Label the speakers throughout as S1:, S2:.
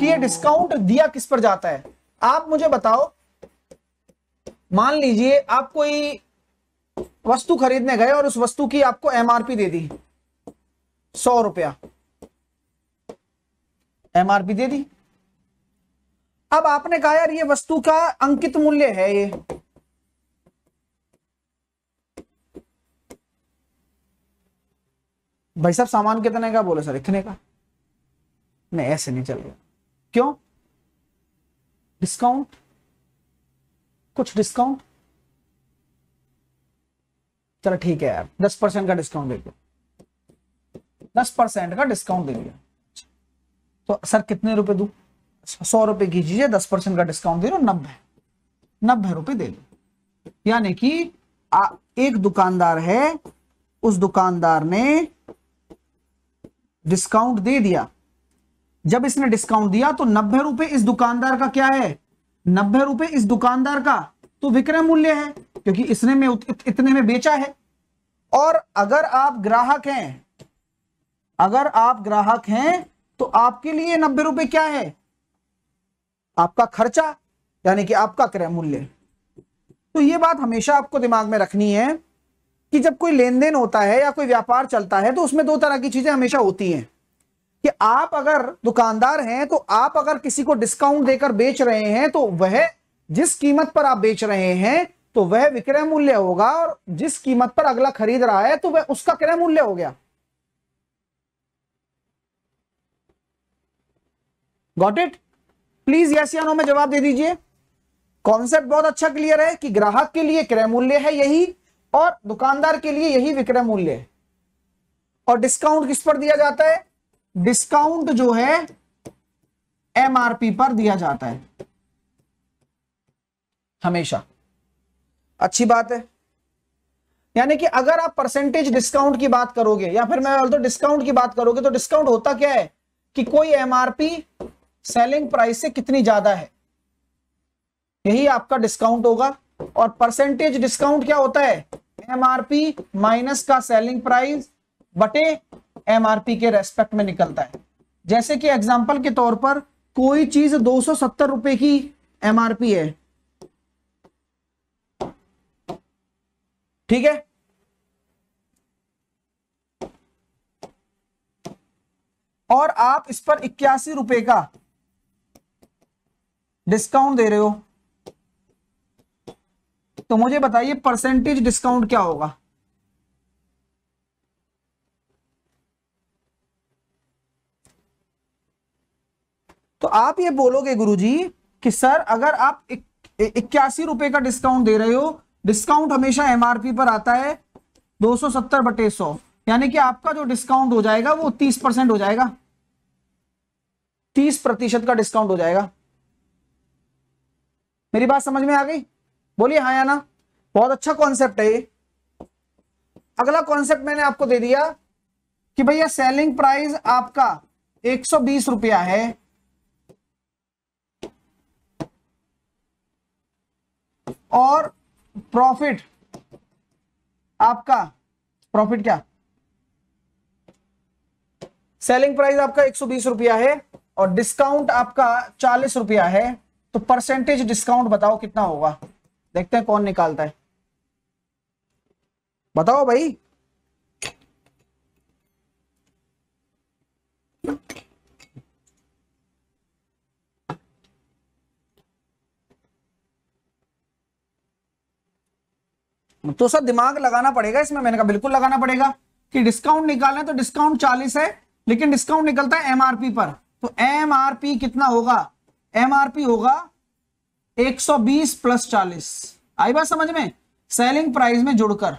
S1: कि ये डिस्काउंट दिया किस पर जाता है आप मुझे बताओ मान लीजिए आप कोई वस्तु खरीदने गए और उस वस्तु की आपको एमआरपी दे दी सौ रुपया एमआरपी दे दी अब आपने कहा यार ये वस्तु का अंकित मूल्य है ये भाई साहब सामान कितने का बोले सर इतने का नहीं ऐसे नहीं चलेगा क्यों डिस्काउंट कुछ डिस्काउंट चलो ठीक है यार दस परसेंट का डिस्काउंट दे दिया दस परसेंट का डिस्काउंट दे दिया तो सर कितने रुपए दू सौ रुपए की चीजें दस परसेंट का डिस्काउंट दे रहे हो नब्बे नब्बे रुपए दे दो यानी कि आ, एक दुकानदार है उस दुकानदार ने डिस्काउंट दे दिया जब इसने डिस्काउंट दिया तो नब्बे रुपए इस दुकानदार का क्या है नब्बे रुपए इस दुकानदार का तो विक्रय मूल्य है क्योंकि इसने में इतने में बेचा है और अगर आप ग्राहक हैं अगर आप ग्राहक हैं तो आपके लिए नब्बे रुपए क्या है आपका खर्चा यानी कि आपका क्रय मूल्य तो ये बात हमेशा आपको दिमाग में रखनी है कि जब कोई लेन देन होता है या कोई व्यापार चलता है तो उसमें दो तरह की चीजें हमेशा होती हैं कि आप अगर दुकानदार हैं तो आप अगर किसी को डिस्काउंट देकर बेच रहे हैं तो वह जिस कीमत पर आप बेच रहे हैं तो वह विक्रय मूल्य होगा और जिस कीमत पर अगला खरीद रहा है तो वह उसका क्रय मूल्य हो गया गॉट इट प्लीज यस या नो में जवाब दे दीजिए कॉन्सेप्ट बहुत अच्छा क्लियर है कि ग्राहक के लिए क्रय मूल्य है यही और दुकानदार के लिए यही विक्रय मूल्य है और डिस्काउंट किस पर दिया जाता है डिस्काउंट जो है एमआरपी पर दिया जाता है हमेशा अच्छी बात है यानी कि अगर आप परसेंटेज डिस्काउंट की बात करोगे या फिर मैं बोलता तो डिस्काउंट की बात करोगे तो डिस्काउंट होता क्या है कि कोई एमआरपी सेलिंग प्राइस से कितनी ज्यादा है यही आपका डिस्काउंट होगा और परसेंटेज डिस्काउंट क्या होता है एमआरपी माइनस का सेलिंग प्राइस बटे एमआरपी के रेस्पेक्ट में निकलता है जैसे कि एग्जाम्पल के तौर पर कोई चीज दो सौ रुपए की एमआरपी है ठीक है और आप इस पर इक्यासी रुपए का डिस्काउंट दे रहे हो तो मुझे बताइए परसेंटेज डिस्काउंट क्या होगा आप ये बोलोगे गुरुजी कि सर अगर आप इक्यासी रुपए का डिस्काउंट दे रहे हो डिस्काउंट हमेशा एमआरपी पर आता है 270 बटे सौ यानी कि आपका जो डिस्काउंट हो जाएगा वो 30 परसेंट हो जाएगा 30 प्रतिशत का डिस्काउंट हो जाएगा मेरी बात समझ में आ गई बोलिए हाँ या ना बहुत अच्छा कॉन्सेप्ट है ये अगला कॉन्सेप्ट मैंने आपको दे दिया कि भैया सेलिंग प्राइस आपका एक रुपया है और प्रॉफिट आपका प्रॉफिट क्या सेलिंग प्राइस आपका एक सौ बीस रुपया है और डिस्काउंट आपका चालीस रुपया है तो परसेंटेज डिस्काउंट बताओ कितना होगा देखते हैं कौन निकालता है बताओ भाई तो सर दिमाग लगाना पड़ेगा इसमें मैंने कहा बिल्कुल लगाना पड़ेगा कि डिस्काउंट निकालें तो डिस्काउंट चालीस है लेकिन डिस्काउंट निकलता है एमआरपी पर तो एमआरपी कितना होगा एमआरपी होगा 120 प्लस 40 आई बात समझ में सेलिंग प्राइस में जुड़कर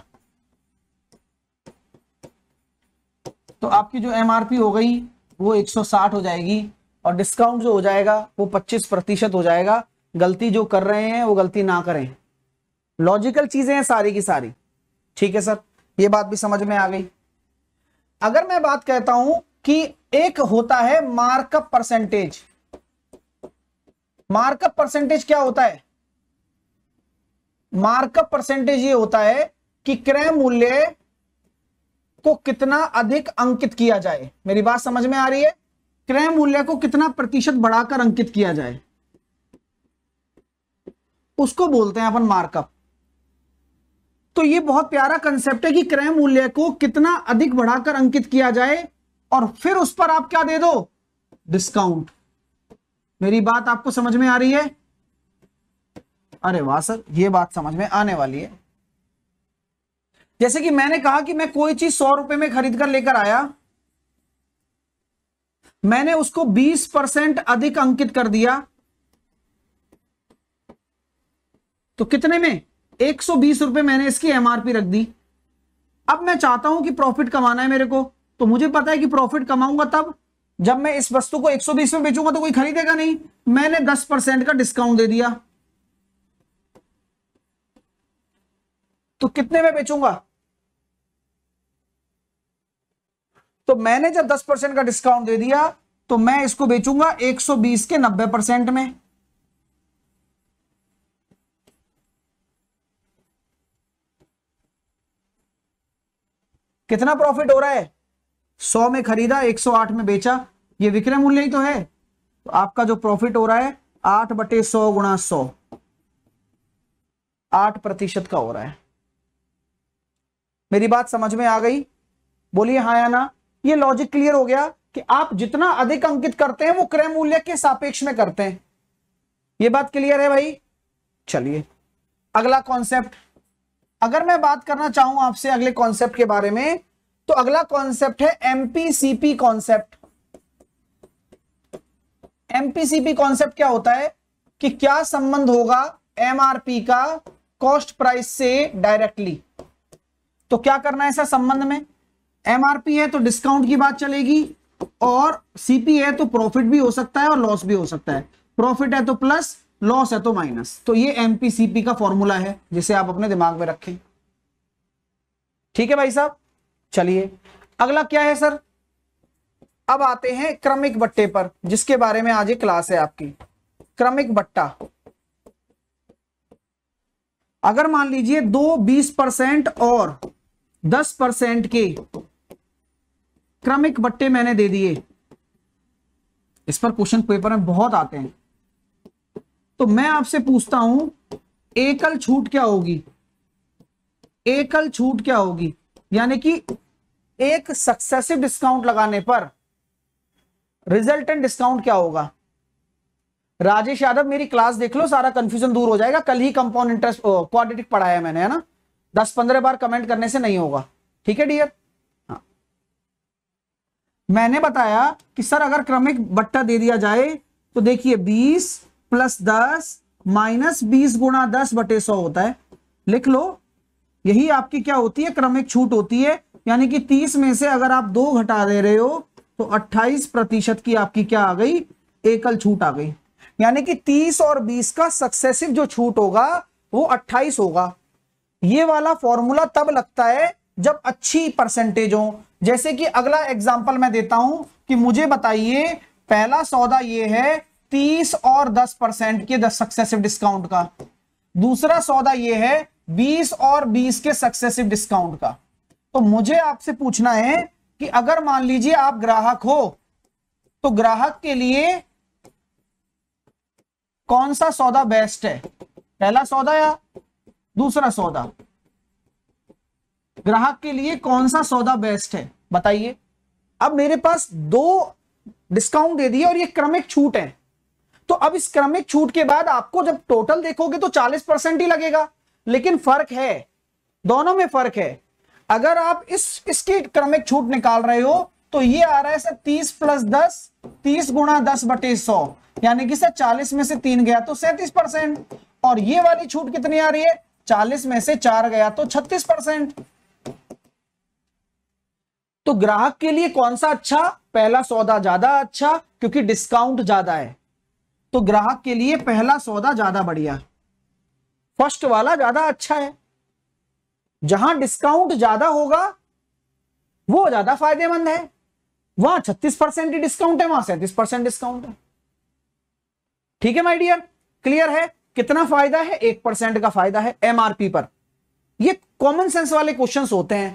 S1: तो आपकी जो एमआरपी हो गई वो 160 हो जाएगी और डिस्काउंट जो हो जाएगा वो 25 प्रतिशत हो जाएगा गलती जो कर रहे हैं वो गलती ना करें लॉजिकल चीजें हैं सारी की सारी ठीक है सर ये बात भी समझ में आ गई अगर मैं बात कहता हूं कि एक होता है मार्कअप परसेंटेज मार्कअप परसेंटेज क्या होता है मार्कअप परसेंटेज ये होता है कि क्रय मूल्य को कितना अधिक अंकित किया जाए मेरी बात समझ में आ रही है क्रय मूल्य को कितना प्रतिशत बढ़ाकर अंकित किया जाए उसको बोलते हैं अपन मार्कअप तो ये बहुत प्यारा कंसेप्ट है कि क्रय मूल्य को कितना अधिक बढ़ाकर अंकित किया जाए और फिर उस पर आप क्या दे दो डिस्काउंट मेरी बात आपको समझ में आ रही है अरे वाह सर ये बात समझ में आने वाली है जैसे कि मैंने कहा कि मैं कोई चीज सौ रुपए में खरीद कर लेकर आया मैंने उसको 20 परसेंट अधिक अंकित कर दिया तो कितने में एक सौ मैंने इसकी एमआरपी रख दी अब मैं चाहता हूं कि प्रॉफिट कमाना है मेरे को तो मुझे पता है कि प्रॉफिट कमाऊंगा तब जब मैं इस वस्तु को 120 में बेचूंगा तो कोई खरीदेगा नहीं मैंने 10 परसेंट का डिस्काउंट दे दिया तो कितने में बेचूंगा तो मैंने जब 10 परसेंट का डिस्काउंट दे दिया तो मैं इसको बेचूंगा 120 के 90 परसेंट में कितना प्रॉफिट हो रहा है सौ में खरीदा एक सौ आठ में बेचा ये विक्रय मूल्य ही तो है तो आपका जो प्रॉफिट हो रहा है आठ बटे सौ गुणा सौ आठ प्रतिशत का हो रहा है मेरी बात समझ में आ गई बोलिए हाँ या ना ये लॉजिक क्लियर हो गया कि आप जितना अधिक अंकित करते हैं वो क्रय मूल्य के सापेक्ष में करते हैं ये बात क्लियर है भाई चलिए अगला कॉन्सेप्ट अगर मैं बात करना चाहूं आपसे अगले कॉन्सेप्ट के बारे में तो अगला कॉन्सेप्ट है एमपीसीपी कॉन्सेप्ट एमपीसीपी कॉन्सेप्ट क्या होता है कि क्या संबंध होगा एमआरपी का कॉस्ट प्राइस से डायरेक्टली तो क्या करना है ऐसा संबंध में एमआरपी है तो डिस्काउंट की बात चलेगी और सीपी है तो प्रॉफिट भी हो सकता है और लॉस भी हो सकता है प्रॉफिट है तो प्लस लॉस है तो माइनस तो ये एमपीसीपी का फॉर्मूला है जिसे आप अपने दिमाग में रखें ठीक है भाई साहब चलिए अगला क्या है सर अब आते हैं क्रमिक बट्टे पर जिसके बारे में आज एक क्लास है आपकी क्रमिक बट्टा अगर मान लीजिए दो बीस परसेंट और दस परसेंट के क्रमिक बट्टे मैंने दे दिए इस पर क्वेश्चन पेपर में बहुत आते हैं तो मैं आपसे पूछता हूं एकल छूट क्या होगी एकल छूट क्या होगी यानी कि एक सक्सेसिव डिस्काउंट लगाने पर रिजल्टेंट डिस्काउंट क्या होगा राजेश यादव मेरी क्लास देख लो सारा कंफ्यूजन दूर हो जाएगा कल ही कंपाउंड इंटरेस्ट क्वाड्रेटिक पढ़ाया मैंने है ना दस पंद्रह बार कमेंट करने से नहीं होगा ठीक है डियर हाँ मैंने बताया कि सर अगर क्रमिक बट्टा दे दिया जाए तो देखिए बीस प्लस दस माइनस बीस गुणा दस बटे सौ होता है लिख लो यही आपकी क्या होती है क्रमिक छूट होती है यानी कि तीस में से अगर आप दो घटा दे रहे हो तो अट्ठाईस प्रतिशत की आपकी क्या आ गई एकल छूट आ गई यानी कि तीस और बीस का सक्सेसिव जो छूट होगा वो अट्ठाईस होगा ये वाला फॉर्मूला तब लगता है जब अच्छी परसेंटेज हो जैसे कि अगला एग्जाम्पल मैं देता हूं कि मुझे बताइए पहला सौदा यह है तीस और दस परसेंट के दस सक्सेसिव डिस्काउंट का दूसरा सौदा यह है बीस और बीस के सक्सेसिव डिस्काउंट का तो मुझे आपसे पूछना है कि अगर मान लीजिए आप ग्राहक हो तो ग्राहक के लिए कौन सा सौदा बेस्ट है पहला सौदा या दूसरा सौदा ग्राहक के लिए कौन सा सौदा बेस्ट है बताइए अब मेरे पास दो डिस्काउंट दे दिए और ये क्रमिक छूट है तो अब इस क्रमिक छूट के बाद आपको जब टोटल देखोगे तो 40 परसेंट ही लगेगा लेकिन फर्क है दोनों में फर्क है अगर आप इस इसकी क्रमिक छूट निकाल रहे हो तो ये आ रहा है सर तीस प्लस दस तीस गुणा दस बटे सौ यानी कि सर चालीस में से तीन गया तो सैंतीस परसेंट और ये वाली छूट कितनी आ रही है चालीस में से चार गया तो छत्तीस परसेंट तो ग्राहक के लिए कौन सा अच्छा पहला सौदा ज्यादा अच्छा क्योंकि डिस्काउंट ज्यादा है तो ग्राहक के लिए पहला सौदा ज्यादा बढ़िया फर्स्ट वाला ज्यादा अच्छा है जहां डिस्काउंट ज्यादा होगा वो ज्यादा फायदेमंद है वहां छत्तीस परसेंट डिस्काउंट है वहां सैंतीस परसेंट डिस्काउंट है ठीक है माय डियर क्लियर है कितना फायदा है एक परसेंट का फायदा है एमआरपी पर ये कॉमन सेंस वाले क्वेश्चंस होते हैं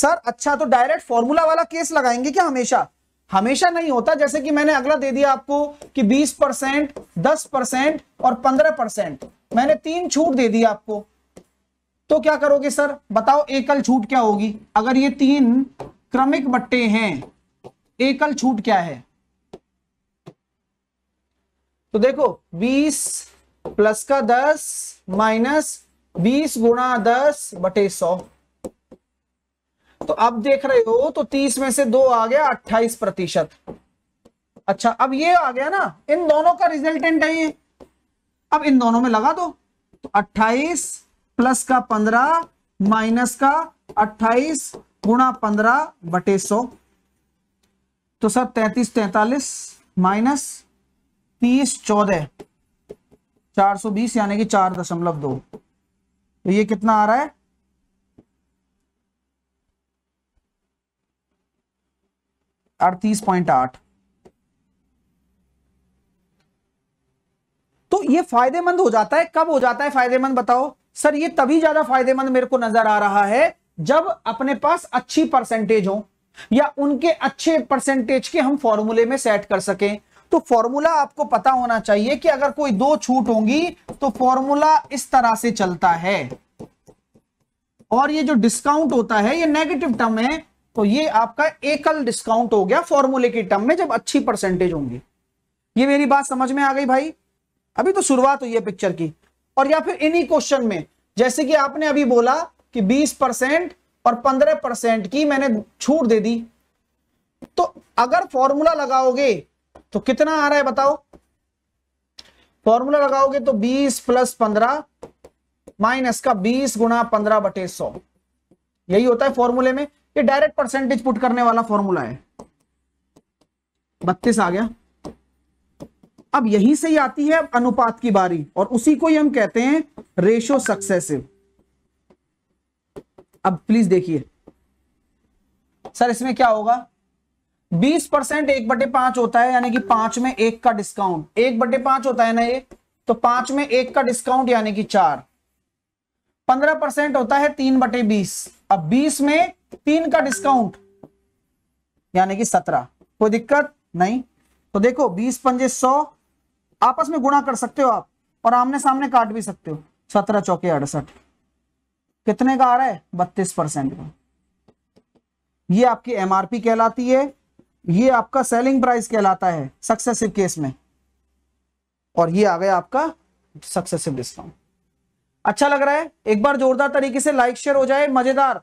S1: सर अच्छा तो डायरेक्ट फॉर्मूला वाला केस लगाएंगे क्या हमेशा हमेशा नहीं होता जैसे कि मैंने अगला दे दिया आपको कि 20 परसेंट दस परसेंट और 15 परसेंट मैंने तीन छूट दे दी आपको तो क्या करोगे सर बताओ एकल छूट क्या होगी अगर ये तीन क्रमिक बट्टे हैं एकल छूट क्या है तो देखो 20 प्लस का 10 माइनस 20 गुणा दस बटे सौ तो अब देख रहे हो तो तीस में से दो आ गया अट्ठाईस प्रतिशत अच्छा अब ये आ गया ना इन दोनों का रिजल्टेंट है ये अब इन दोनों में लगा दो तो 28 प्लस का 15 माइनस का 28 गुणा पंद्रह बटे सौ तो सर तैतीस तैतालीस माइनस तीस चौदह चार सौ बीस यानी कि चार दशमलव दो तो ये कितना आ रहा है अड़तीस पॉइंट आठ तो ये फायदेमंद हो जाता है कब हो जाता है फायदेमंद बताओ सर ये तभी ज्यादा फायदेमंद मेरे को नजर आ रहा है जब अपने पास अच्छी परसेंटेज हो या उनके अच्छे परसेंटेज के हम फॉर्मूले में सेट कर सकें तो फॉर्मूला आपको पता होना चाहिए कि अगर कोई दो छूट होंगी तो फॉर्मूला इस तरह से चलता है और ये जो डिस्काउंट होता है ये नेगेटिव टर्म है तो ये आपका एकल डिस्काउंट हो गया फॉर्मूले की टर्म में जब अच्छी परसेंटेज होंगी ये मेरी बात समझ में आ गई भाई अभी तो शुरुआत हुई है पिक्चर की और या फिर इन्हीं क्वेश्चन में जैसे कि आपने अभी बोला कि 20 परसेंट और 15 परसेंट की मैंने छूट दे दी तो अगर फॉर्मूला लगाओगे तो कितना आ रहा है बताओ फॉर्मूला लगाओगे तो 20 प्लस 15 माइनस का 20 गुना पंद्रह बटे सौ यही होता है फॉर्मूले में ये डायरेक्ट परसेंटेज पुट करने वाला फॉर्मूला है बत्तीस आ गया अब यहीं से ही आती है अनुपात की बारी और उसी को ही हम कहते हैं रेशो सक्सेसिव अब प्लीज देखिए सर इसमें क्या होगा 20 परसेंट एक बटे पांच होता है यानी कि पांच में एक का डिस्काउंट एक बटे पांच होता है ना ये तो पांच में एक का डिस्काउंट यानी कि चार पंद्रह परसेंट होता है तीन बटे बीस अब बीस में तीन का डिस्काउंट यानी कि सत्रह कोई दिक्कत नहीं तो देखो बीस पंजे सौ आपस में गुणा कर सकते हो आप और आमने सामने काट भी सकते हो सत्रह चौके अड़सठ कितने का आ रहा है बत्तीस परसेंट का ये आपकी एमआरपी कहलाती है ये आपका सेलिंग प्राइस कहलाता है सक्सेसिव केस में और ये आ गया आपका सक्सेसिव डिस्काउंट अच्छा लग रहा है एक बार जोरदार तरीके से लाइक शेयर हो जाए मजेदार